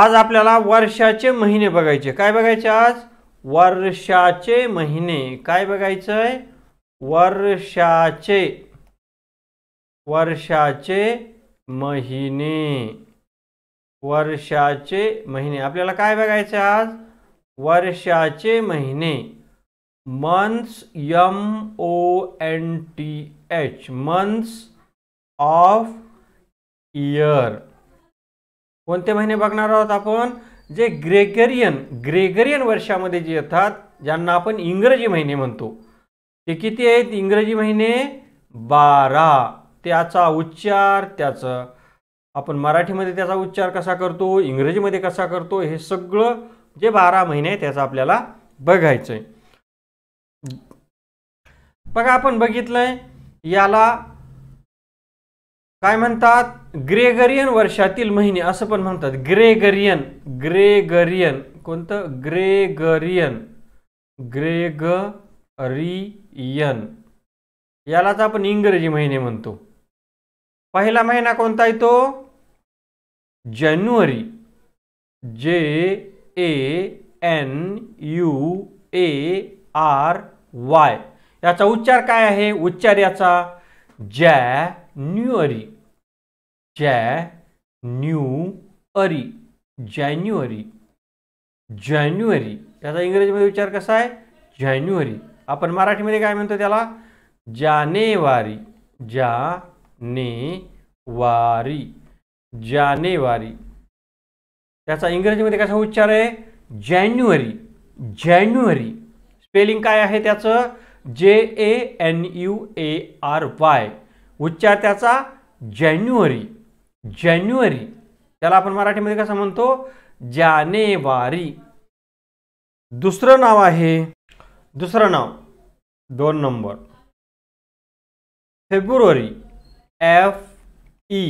आज आपल्याला वर्षाचे महिने बघायचे काय बघायचे आज वर्षाचे महिने काय बघायचं आहे वर्षाचे वर्षाचे महिने वर्षाचे महिने आपल्याला काय बघायचे आज वर्षाचे महिने months M O N T H months of year कोणते महिने बघणार आहोत आपण जे ग्रेगरियन ग्रेगरियन वर्षामध्ये जे येतात ज्यांना आपण इंग्रजी महिने म्हणतो ते किती आहेत इंग्रजी महिने बारा त्याचा उच्चार त्याचं आपण मराठीमध्ये त्याचा उच्चार कसा करतो इंग्रजीमध्ये कसा करतो हे सगळं जे बारा महिने आहे त्याचं आपल्याला बघायचं आहे बघा आपण बघितलं आहे याला काय म्हणतात ग्रेगरियन वर्षातील महिने असं पण म्हणतात ग्रेगरियन ग्रेगरियन कोणतं ग्रेगरियन रियन यालाच आपण इंग्रजी महिने म्हणतो पहिला महिना कोणता येतो जानेवारी J A N U A R Y याचा उच्चार काय आहे उच्चार याचा जॅन्युअरी जॅन्युअरी जानेवारी जानेवारी त्याचा इंग्रजीमध्ये विचार कसा आहे जानेवारी आपण मराठीमध्ये काय म्हणतो त्याला जानेवारी वारी जानेवारी त्याचा इंग्रजीमध्ये कसा उच्चार आहे जानेवारी जानेवारी स्पेलिंग काय आहे त्याचं J A N U A R Y उच्चार त्याचा जानेवारी जानेवारी त्याला आपण कसा कसं म्हणतो जानेवारी दुसर नाव आहे दुसर नाव दोन नंबर फेब्रुवारी F E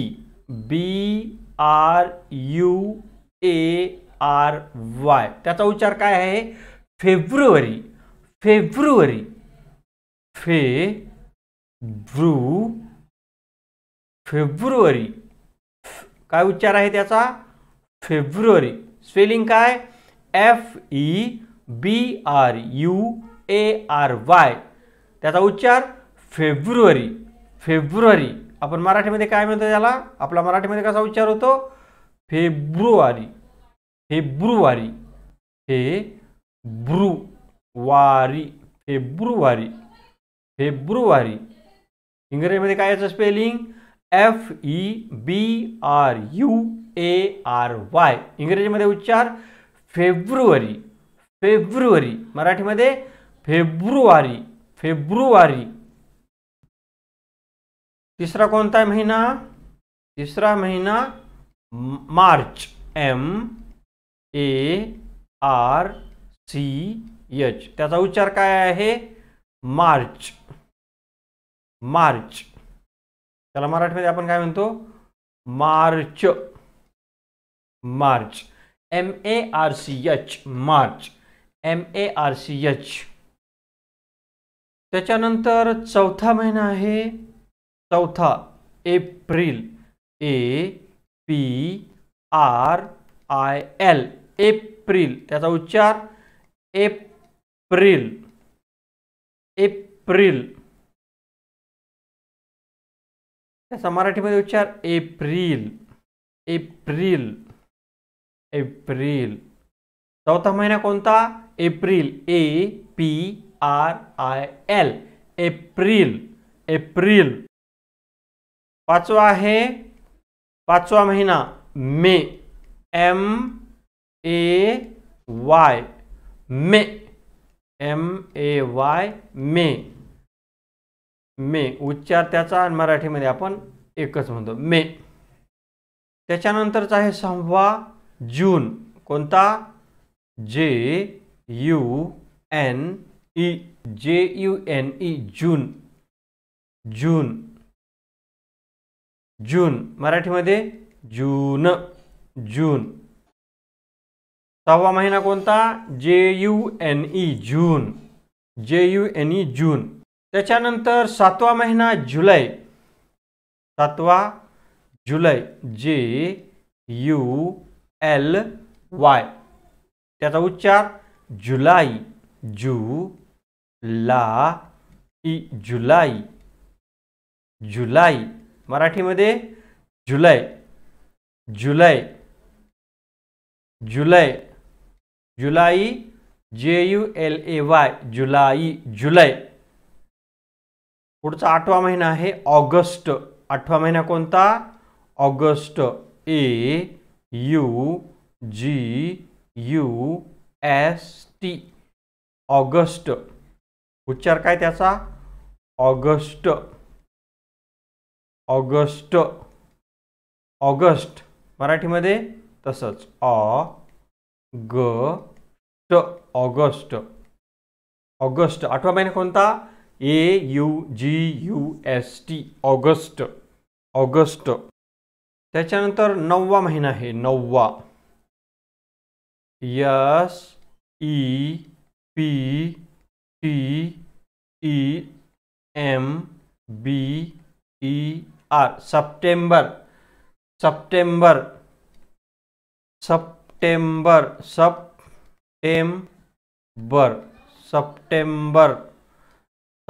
B R U A R Y त्याचा उच्चार काय आहे फेब्रुवारी फेब्रुवारी फे ब्रू फेब्रुवारी काय उच्चार आहे त्याचा फेब्रुवारी स्पेलिंग काय F E B R U A R Y त्याचा उच्चार फेब्रुवारी फेब्रुवारी आपण मराठीमध्ये काय म्हणतो त्याला आपला मराठीमध्ये कसा उच्चार होतो फेब्रुवारी फेब्रुवारी हे ब्रुवारी फेब्रुवारी फेब्रुवारी इंग्रजीमध्ये काय याचं spelling F E B R U A R Y इंग्रजीमध्ये उच्चार फेब्रुवारी फेब्रुवारी मराठीमध्ये फेब्रुवारी फेब्रुवारी तिसरा कोणता आहे महिना तिसरा महिना March M A R C H त्याचा उच्चार काय आहे मार्च मार्च त्याला मराठीमध्ये आपण काय म्हणतो March March M A R C H March M A R C H त्याच्यानंतर चौथा महिना आहे चौथा April A P R I L April त्याचा उच्चार एप्रिल एप्रिल त्याचा मराठीमध्ये उच्चार एप्रिल एप्रिल एप्रिल चौथा महिना कोणता April A P R I L April April पाचवा आहे पाचवा महिना May M A Y May M A Y May May उच्चार त्याचा मराठीमध्ये आपण एकच म्हणतो मे त्याच्यानंतरचा आहे सहावा जून कोणता J U N E J U N E June June June मराठीमध्ये जून जून सहावा महिना कोणता जे यू एन ई जून जे यू एन ई जून त्याच्यानंतर सातवा महिना जुलै सातवा जुलै जे यू एल वाय त्याचा उच्चार जुलाई जू ला ई जुलाई जुलाई मराठीमध्ये जुलै जुलै July July J U L A Y July July पुढचा आठवा महिना आहे ऑगस्ट आठवा महिना कोणता August A U G U S T August उच्चार काय त्याचा ऑगस्ट ऑगस्ट ऑगस्ट मराठीमध्ये तसंच अ ग ट ऑगस्ट ऑगस्ट आठवा महिना कोणता A U G U S T August August त्याच्यानंतर नववा महिना आहे नववा S E P T E M B E R September September September September September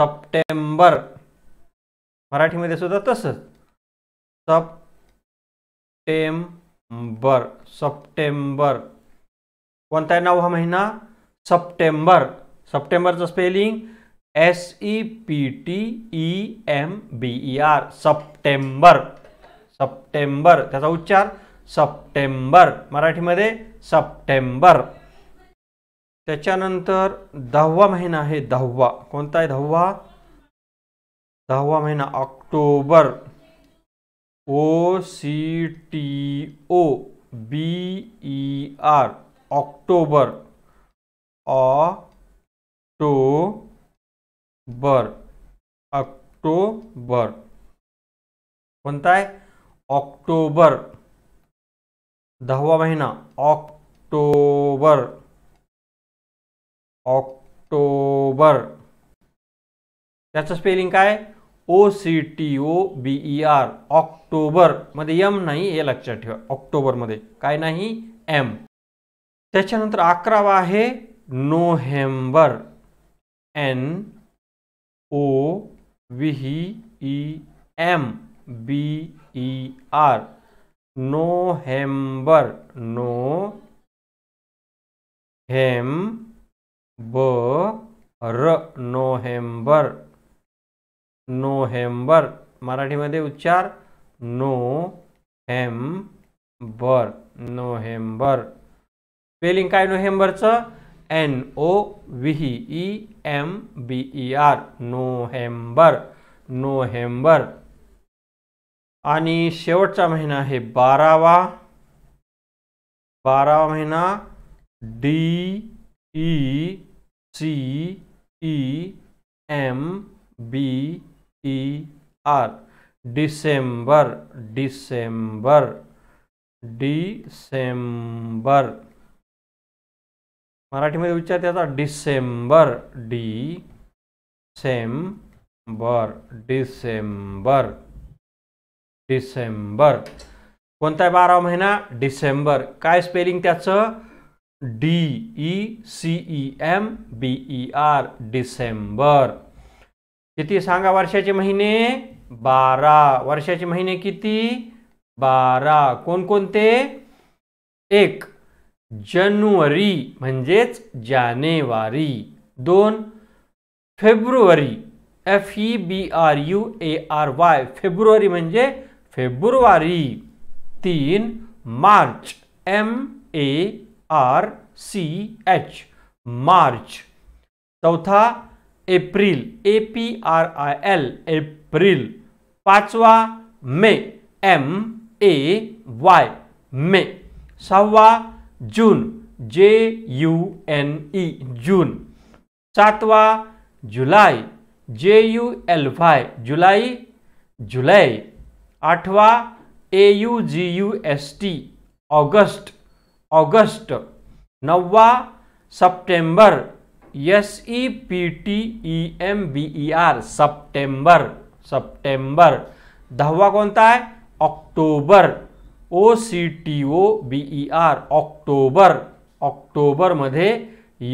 September मराठीमध्ये सुद्धा तसंच सप्टेंबर सप्टेंबर कोणता आहे नववा महिना सप्टेंबर सप्टेंबरचं spelling S E P T E M B E R September September त्याचा उच्चार सप्टेंबर मराठीमध्ये सप्टेंबर त्याच्यानंतर दहावा महिना है दहावा कोणता आहे दहावा दहावा महिना October O C T O B E R October October October कोणता ऑक्टोबर दहावा महिना ऑक्टोबर ऑक्टोबर त्याचं स्पेलिंग काय O C T O B E e R ऑक्टोबरमध्ये यम नाही हे लक्षात ठेवा ऑक्टोबरमध्ये काय नाही एम त्याच्यानंतर अकरावा आहे November N O V E M B E R November November नोहेंबर नोहेंबर मराठीमध्ये उच्चार नो हेम बर नोहेंबर स्पेलिंग काय नोहेंबरचं N O V E M B E R November November आणि शेवटचा महिना आहे बारावा बारावा महिना D E C E M B E R December December December मराठीमध्ये विचार त्याचा डिसेंबर डी सेम बर डिसेंबर डिसेंबर कोणता आहे बारा महिना डिसेंबर काय स्पेलिंग त्याचं D E C E M B E R December किती सांगा वर्षाचे महिने बारा वर्षाचे महिने किती बारा कोणकोणते एक जानेवारी म्हणजेच जानेवारी दोन फेब्रुवारी F E B R U A R Y फेब्रुवारी म्हणजे फेब्रुवारी तीन March M A R C H March चौथा April A P R I L April पांचवा मे एम ए वाय मे सवा जून जे यू एन ई जून सातवा July J U L Y July July आठवा A U G U S T August August नवा September S E P T E M B E R September September दहवा सा है October O C T O B E e R October October मधे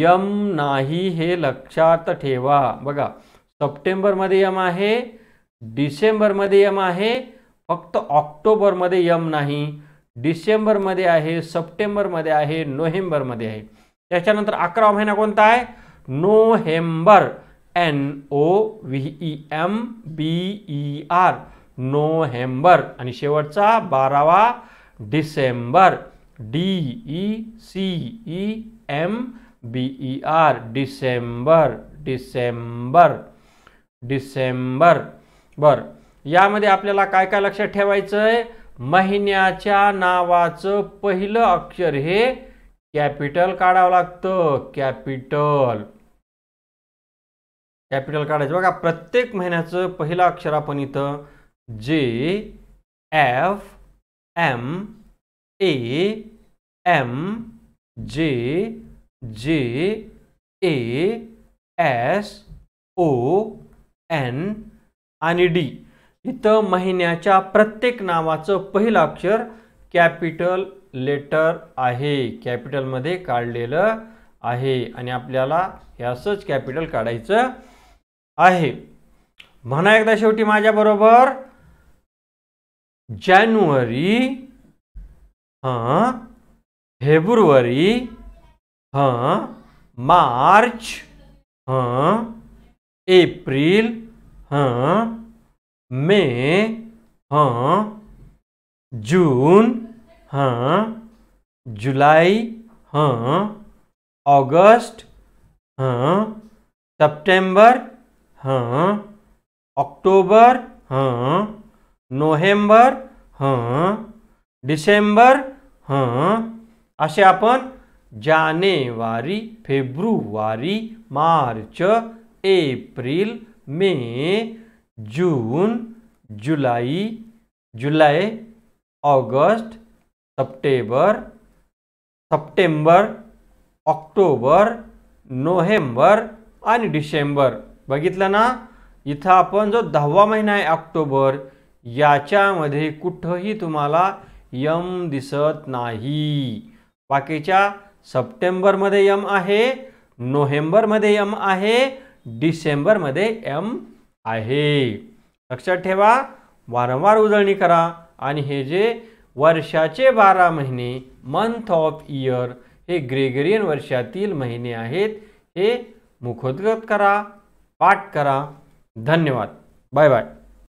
M नाही हे लक्षात ठेवा बघा सप्टेंबरमध्ये यम आहे डिसेंबरमध्ये यम आहे फक्त मधे यम नाही डिसेंबरमध्ये आहे सप्टेंबरमध्ये आहे नोव्हेंबरमध्ये आहे त्याच्यानंतर अकरावा महिना कोणता आहे November N O V E M B E R November आणि शेवटचा बारावा December D E C E M B E R December December December बर यामध्ये आपल्याला काय काय लक्षात ठेवायचं आहे महिन्याच्या नावाचं पहिलं अक्षर हे कॅपिटल काढावं लागतं कॅपिटल कॅपिटल काढायचं बघा प्रत्येक महिन्याचं पहिलं अक्षर आपण इथं जे F M A M J J A S O N आणि डी इथं महिन्याच्या प्रत्येक नावाचं पहिलं अक्षर कॅपिटल लेटर आहे कॅपिटलमध्ये काढलेलं आहे आणि आपल्याला हे असंच कॅपिटल काढायचं आहे म्हणा एकदा शेवटी माझ्याबरोबर जानेवारी हां फेब्रुवारी हां मार्च हां एप्रिल हां मे हाँ जून हाँ जुलाई हाँ अगस्त हाँ सितंबर हाँ अक्टूबर हाँ नोवेम्बर हाँ डिसेंबर हाँ अपन जानेवारी फेब्रुवारी March April May June July July, August September September October November आणि डिसेंबर बघितलं ना इथं आपण जो दहावा महिना आहे ऑक्टोबर याच्यामध्ये कुठंही तुम्हाला यम दिसत नाही बाकीच्या सप्टेंबरमध्ये यम आहे नोव्हेंबरमध्ये यम आहे डिसेंबरमध्ये यम आहे लक्षात ठेवा वारंवार उजळणी करा आणि हे जे वर्षाचे बारा महिने मंथ ऑफ इयर हे ग्रेगरियन वर्षातील महिने आहेत हे मुखोद्गत करा पाठ करा धन्यवाद बाय बाय